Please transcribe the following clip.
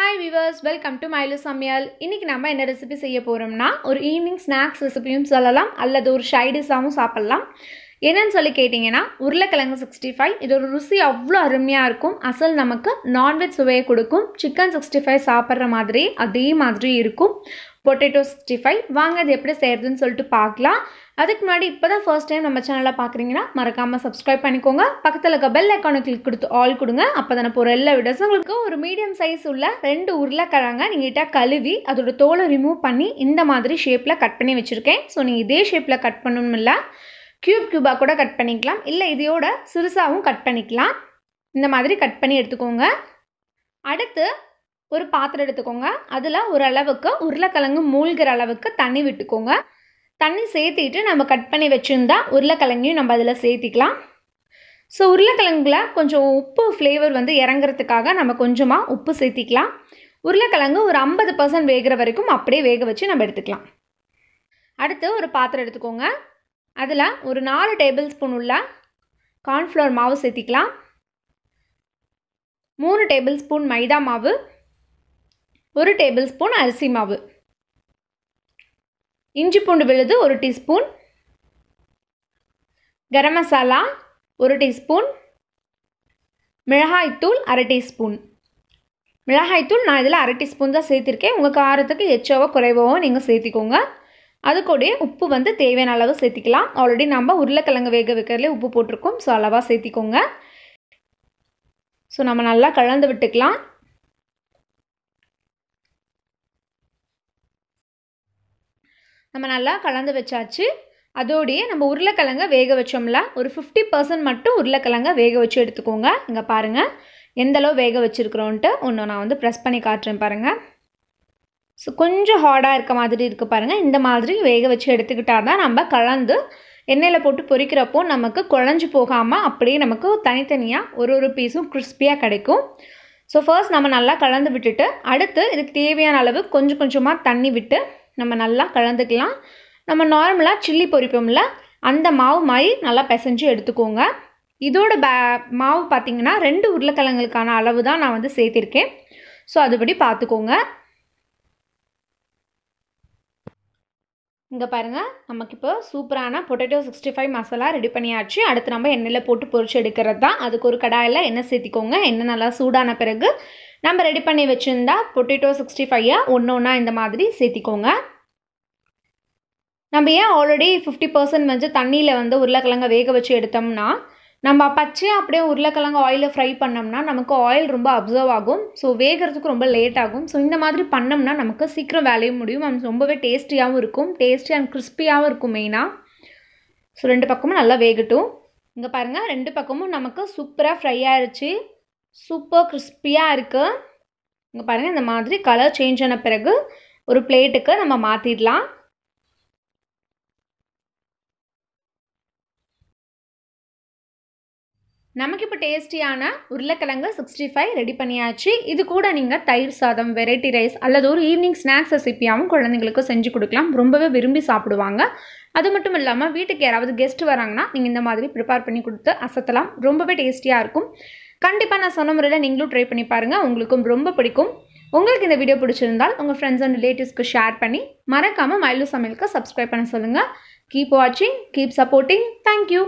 hi viewers welcome to மைலு சமையல் இன்றைக்கி நம்ம என்ன ரெசிபி செய்ய போகிறோம்னா ஒரு ஈவினிங் ஸ்நாக்ஸ் ரெசிபியும் சொல்லலாம் அல்லது ஒரு ஷைடிஸாகவும் சாப்பிட்லாம் என்னன்னு சொல்லி கேட்டிங்கன்னா உருளைக்கிழங்கு சிக்ஸ்டி ஃபைவ் இது ஒரு ருசி அவ்வளோ அருமையாக இருக்கும் அசல் நமக்கு நான்வெஜ் சுவையை கொடுக்கும் சிக்கன் சிக்ஸ்டி ஃபைவ் சாப்பிட்ற மாதிரி அதே மாதிரி இருக்கும் பொட்டேட்டோ சிக்ஸ்டி ஃபைவ் வாங்க அது எப்படி செய்கிறதுன்னு சொல்லிட்டு பார்க்கலாம் அதுக்கு முன்னாடி இப்போ தான் ஃபர்ஸ்ட் டைம் நம்ம சேனலில் பார்க்குறீங்கன்னா மறக்காமல் சப்ஸ்கிரைப் பண்ணிக்கோங்க பக்கத்தில் இருக்க பெல் அக்கௌண்ட் கிளிக் கொடுத்து ஆல் கொடுங்க அப்போ தான் போகிற எல்லா வீடியோஸும் உங்களுக்கு ஒரு மீடியம் சைஸ் உள்ள ரெண்டு உருளைக்கிழங்க நீங்கள் கிட்ட கழுவி அதோட தோலை ரிமூவ் பண்ணி இந்த மாதிரி ஷேப்பில் கட் பண்ணி வச்சுருக்கேன் ஸோ நீங்கள் இதே ஷேப்பில் கட் பண்ணணுமில்ல க்யூப் க்யூபாக கூட கட் பண்ணிக்கலாம் இல்லை இதையோட சிறுசாகவும் கட் பண்ணிக்கலாம் இந்த மாதிரி கட் பண்ணி எடுத்துக்கோங்க அடுத்து ஒரு பாத்திரம் எடுத்துக்கோங்க அதில் ஓரளவுக்கு உருளைக்கிழங்கு மூழ்கிற அளவுக்கு தண்ணி விட்டுக்கோங்க தண்ணி சேர்த்திட்டு நம்ம கட் பண்ணி வச்சுருந்தா உருளைக்கிழங்கையும் நம்ம அதில் சேர்த்திக்கலாம் ஸோ உருளைக்கிழங்குல கொஞ்சம் உப்பு ஃப்ளேவர் வந்து இறங்குறதுக்காக நம்ம கொஞ்சமாக உப்பு சேர்த்திக்கலாம் உருளைக்கிழங்கு ஒரு ஐம்பது பர்சன்ட் வேகிற வரைக்கும் அப்படியே வேக வச்சு நம்ம எடுத்துக்கலாம் அடுத்து ஒரு பாத்திரம் எடுத்துக்கோங்க அதில் ஒரு நாலு டேபிள் ஸ்பூன் உள்ள கார்ன்ஃப்ளவர் மாவு சேர்த்திக்கலாம் மூணு டேபிள் ஸ்பூன் மைதா மாவு ஒரு டேபிள் ஸ்பூன் அரிசி மாவு இஞ்சி பூண்டு விழுது ஒரு டீஸ்பூன் கரம் மசாலா ஒரு டீஸ்பூன் மிளகாய்த்தூள் அரை டீஸ்பூன் மிளகாய்த்தூள் நான் இதில் அரை டீஸ்பூன் தான் சேர்த்திருக்கேன் உங்கள் காரத்துக்கு எச்சோவோ குறைவோவோ நீங்கள் சேர்த்திக்கோங்க அது கூட உப்பு வந்து தேவையான அளவு சேர்த்திக்கலாம் ஆல்ரெடி நம்ம உருளைக்கிழங்கு வேக வைக்கிறதுலே உப்பு போட்டிருக்கோம் ஸோ அளவாக சேர்த்திக்கோங்க ஸோ நம்ம நல்லா கலந்து விட்டுக்கலாம் நம்ம நல்லா கலந்து வச்சாச்சு அதோடைய நம்ம உருளைக்கிழங்க வேக வச்சோம்ல ஒரு ஃபிஃப்டி பர்சன்ட் மட்டும் உருளைக்கிழங்க வேக வச்சு எடுத்துக்கோங்க இங்கே பாருங்கள் எந்தளவு வேக வச்சுருக்குறோன்ட்டு ஒன்று நான் வந்து ப்ரெஸ் பண்ணி காட்டுறேன் பாருங்கள் ஸோ கொஞ்சம் ஹார்டாக இருக்க மாதிரி இருக்குது பாருங்கள் இந்த மாதிரி வேக வச்சு எடுத்துக்கிட்டால் தான் நம்ம கலந்து எண்ணெயில் போட்டு பொரிக்கிறப்போ நமக்கு குழஞ்சி போகாமல் அப்படியே நமக்கு தனித்தனியாக ஒரு ஒரு பீஸும் கிறிஸ்பியாக கிடைக்கும் ஸோ ஃபர்ஸ்ட் நம்ம நல்லா கலந்து விட்டுட்டு அடுத்து இதுக்கு தேவையான அளவு கொஞ்சம் கொஞ்சமாக தண்ணி விட்டு நம்ம நல்லா கலந்துக்கலாம் நம்ம நார்மலாக சில்லி பொரிப்போம்ல அந்த மாவு மாதிரி நல்லா பிசைஞ்சு எடுத்துக்கோங்க இதோட பே மாவு பார்த்திங்கன்னா ரெண்டு உருளைக்கிழங்குக்கான அளவு தான் நான் வந்து சேர்த்திருக்கேன் ஸோ அதுபடி பார்த்துக்கோங்க இங்கே பாருங்கள் நமக்கு இப்போ சூப்பரான potato sixty five masala ready பண்ணியாச்சு அடுத்து நம்ம எண்ணெயில் போட்டு பொரிச்சு எடுக்கிறது தான் அதுக்கு ஒரு கடாயில் எண்ணெய் சேர்த்திக்கோங்க எண்ணெய் நல்லா சூடான பிறகு நம்ம ரெடி பண்ணி வச்சுருந்தா பொட்டேட்டோ சிக்ஸ்டி ஃபையாக ஒன்று ஒன்றா இந்த மாதிரி சேர்த்திக்கோங்க நம்ம ஏன் ஆல்ரெடி ஃபிஃப்டி பர்சன்ட் வந்து தண்ணியில் வந்து உருளைக்கிழங்க வேக வச்சு எடுத்தோம்னா நம்ம பச்சையாக அப்படியே உருளைக்கிழங்கு ஆயிலில் ஃப்ரை பண்ணோம்னா நமக்கு ஆயில் ரொம்ப அப்சர்வ் ஆகும் ஸோ வேகிறதுக்கு ரொம்ப லேட் ஆகும் ஸோ இந்த மாதிரி பண்ணோம்னா நமக்கு சீக்கிரம் வேலையும் முடியும் அது ரொம்பவே டேஸ்டியாகவும் இருக்கும் டேஸ்டி அண்ட் கிறிஸ்பியாகவும் இருக்கும் மெயினாக ஸோ ரெண்டு பக்கமும் நல்லா வேகட்டும் இங்கே பாருங்கள் ரெண்டு பக்கமும் நமக்கு சூப்பராக ஃப்ரை ஆயிடுச்சு சூப்பர் கிறிஸ்பியாக இருக்குது இங்கே பாருங்கள் இந்த மாதிரி கலர் சேஞ்ச் ஆன பிறகு ஒரு பிளேட்டுக்கு நம்ம மாற்றிடலாம் நமக்கு இப்போ டேஸ்டியான உருளைக்கிழங்கு சிக்ஸ்டி ஃபைவ் ரெடி பண்ணியாச்சு இது கூட நீங்கள் தயிர் சாதம் வெரைட்டி ரைஸ் அல்லது ஒரு ஈவினிங் ஸ்நாக்ஸ் ரெசிப்பியாகவும் குழந்தைங்களுக்கு செஞ்சு கொடுக்கலாம் ரொம்பவே விரும்பி சாப்பிடுவாங்க அது மட்டும் இல்லாமல் வீட்டுக்கு யாராவது கெஸ்ட் வராங்கன்னா நீங்கள் இந்த மாதிரி ப்ரிப்பேர் பண்ணி கொடுத்து அசத்தலாம் ரொம்பவே டேஸ்டியாக இருக்கும் கண்டிப்பாக நான் சொன்ன முறையில் நீங்களும் ட்ரை பண்ணி பாருங்கள் உங்களுக்கும் ரொம்ப பிடிக்கும் உங்களுக்கு இந்த வீடியோ பிடிச்சிருந்தால் உங்கள் ஃப்ரெண்ட்ஸ் அண்ட் ரிலேட்டிவ்ஸ்க்கு ஷேர் பண்ணி மறக்காமல் மயிலு சமையலுக்கு சப்ஸ்கிரைப் பண்ண சொல்லுங்கள் கீப் வாட்சிங் கீப் சப்போர்ட்டிங் தேங்க்யூ